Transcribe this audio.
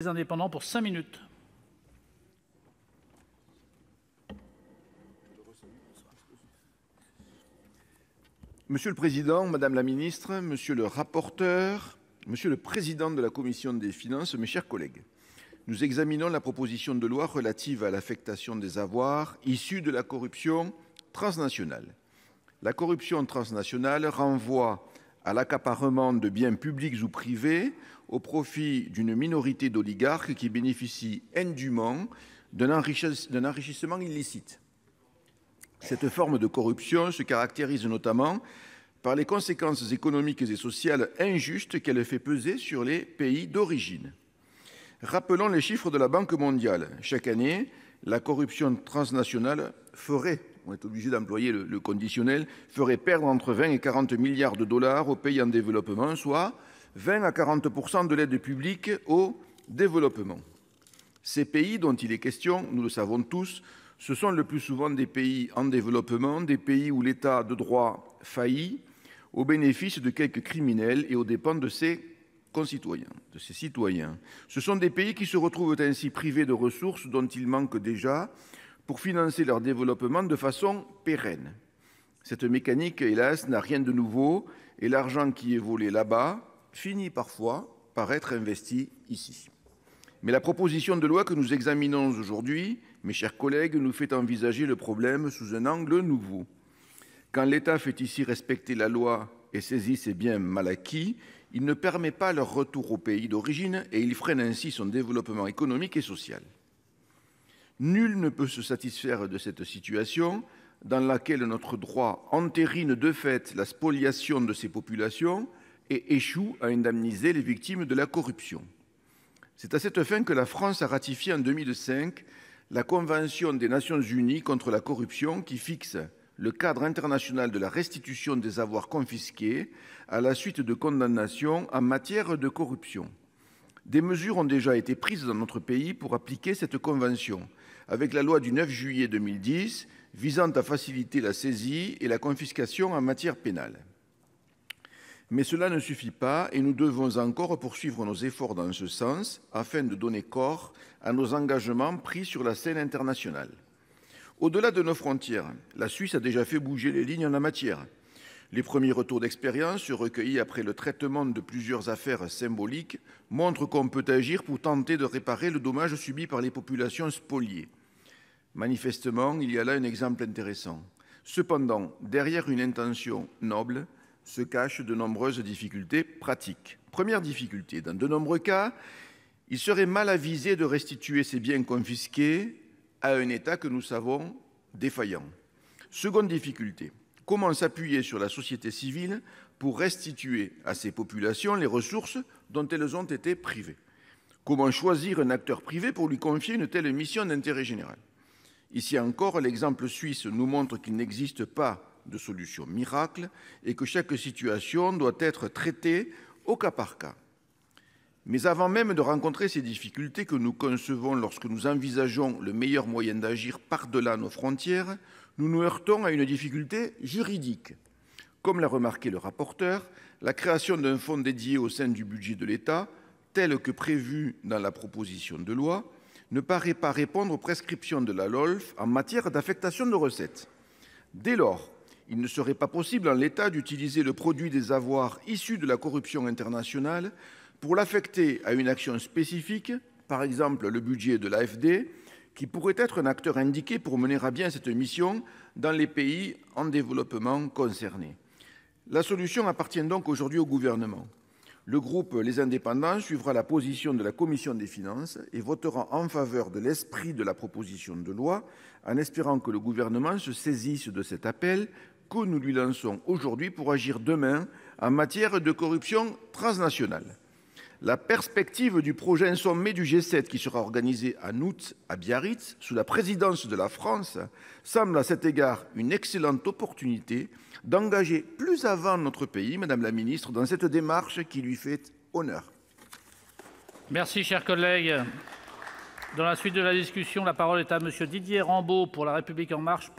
Les indépendants pour cinq minutes. Monsieur le Président, Madame la Ministre, Monsieur le rapporteur, Monsieur le Président de la Commission des Finances, mes chers collègues, nous examinons la proposition de loi relative à l'affectation des avoirs issus de la corruption transnationale. La corruption transnationale renvoie à l'accaparement de biens publics ou privés au profit d'une minorité d'oligarques qui bénéficient indûment d'un enrichissement illicite. Cette forme de corruption se caractérise notamment par les conséquences économiques et sociales injustes qu'elle fait peser sur les pays d'origine. Rappelons les chiffres de la Banque mondiale. Chaque année, la corruption transnationale ferait on est obligé d'employer le, conditionnel, ferait perdre entre 20 et 40 milliards de dollars aux pays en développement, soit 20 à 40 de l'aide publique au développement. Ces pays dont il est question, nous le savons tous, ce sont le plus souvent des pays en développement, des pays où l'État de droit faillit au bénéfice de quelques criminels et aux dépens de ses concitoyens, de ses citoyens. Ce sont des pays qui se retrouvent ainsi privés de ressources dont ils manquent déjà, pour financer leur développement de façon pérenne. Cette mécanique, hélas, n'a rien de nouveau et l'argent qui est volé là-bas finit parfois par être investi ici. Mais la proposition de loi que nous examinons aujourd'hui, mes chers collègues, nous fait envisager le problème sous un angle nouveau. Quand l'État fait ici respecter la loi et saisit ses biens mal acquis, il ne permet pas leur retour au pays d'origine et il freine ainsi son développement économique et social. Nul ne peut se satisfaire de cette situation dans laquelle notre droit entérine de fait la spoliation de ces populations et échoue à indemniser les victimes de la corruption. C'est à cette fin que la France a ratifié en 2005 la Convention des Nations Unies contre la corruption qui fixe le cadre international de la restitution des avoirs confisqués à la suite de condamnations en matière de corruption. Des mesures ont déjà été prises dans notre pays pour appliquer cette convention, avec la loi du 9 juillet 2010 visant à faciliter la saisie et la confiscation en matière pénale. Mais cela ne suffit pas et nous devons encore poursuivre nos efforts dans ce sens afin de donner corps à nos engagements pris sur la scène internationale. Au-delà de nos frontières, la Suisse a déjà fait bouger les lignes en la matière. Les premiers retours d'expérience, recueillis après le traitement de plusieurs affaires symboliques, montrent qu'on peut agir pour tenter de réparer le dommage subi par les populations spoliées. Manifestement, il y a là un exemple intéressant. Cependant, derrière une intention noble se cachent de nombreuses difficultés pratiques. Première difficulté, dans de nombreux cas, il serait mal avisé de restituer ces biens confisqués à un État que nous savons défaillant. Seconde difficulté, comment s'appuyer sur la société civile pour restituer à ces populations les ressources dont elles ont été privées Comment choisir un acteur privé pour lui confier une telle mission d'intérêt général Ici encore, l'exemple suisse nous montre qu'il n'existe pas de solution miracle et que chaque situation doit être traitée au cas par cas. Mais avant même de rencontrer ces difficultés que nous concevons lorsque nous envisageons le meilleur moyen d'agir par-delà nos frontières, nous nous heurtons à une difficulté juridique. Comme l'a remarqué le rapporteur, la création d'un fonds dédié au sein du budget de l'État, tel que prévu dans la proposition de loi, ne paraît pas répondre aux prescriptions de la LOLF en matière d'affectation de recettes. Dès lors, il ne serait pas possible en l'État d'utiliser le produit des avoirs issus de la corruption internationale pour l'affecter à une action spécifique, par exemple le budget de l'AFD, qui pourrait être un acteur indiqué pour mener à bien cette mission dans les pays en développement concernés. La solution appartient donc aujourd'hui au gouvernement. Le groupe Les Indépendants suivra la position de la Commission des finances et votera en faveur de l'esprit de la proposition de loi en espérant que le gouvernement se saisisse de cet appel que nous lui lançons aujourd'hui pour agir demain en matière de corruption transnationale la perspective du projet sommet du G7 qui sera organisé en août à Biarritz sous la présidence de la France semble à cet égard une excellente opportunité d'engager plus avant notre pays, Madame la Ministre, dans cette démarche qui lui fait honneur. Merci, chers collègues. Dans la suite de la discussion, la parole est à Monsieur Didier Rambaud pour La République En Marche.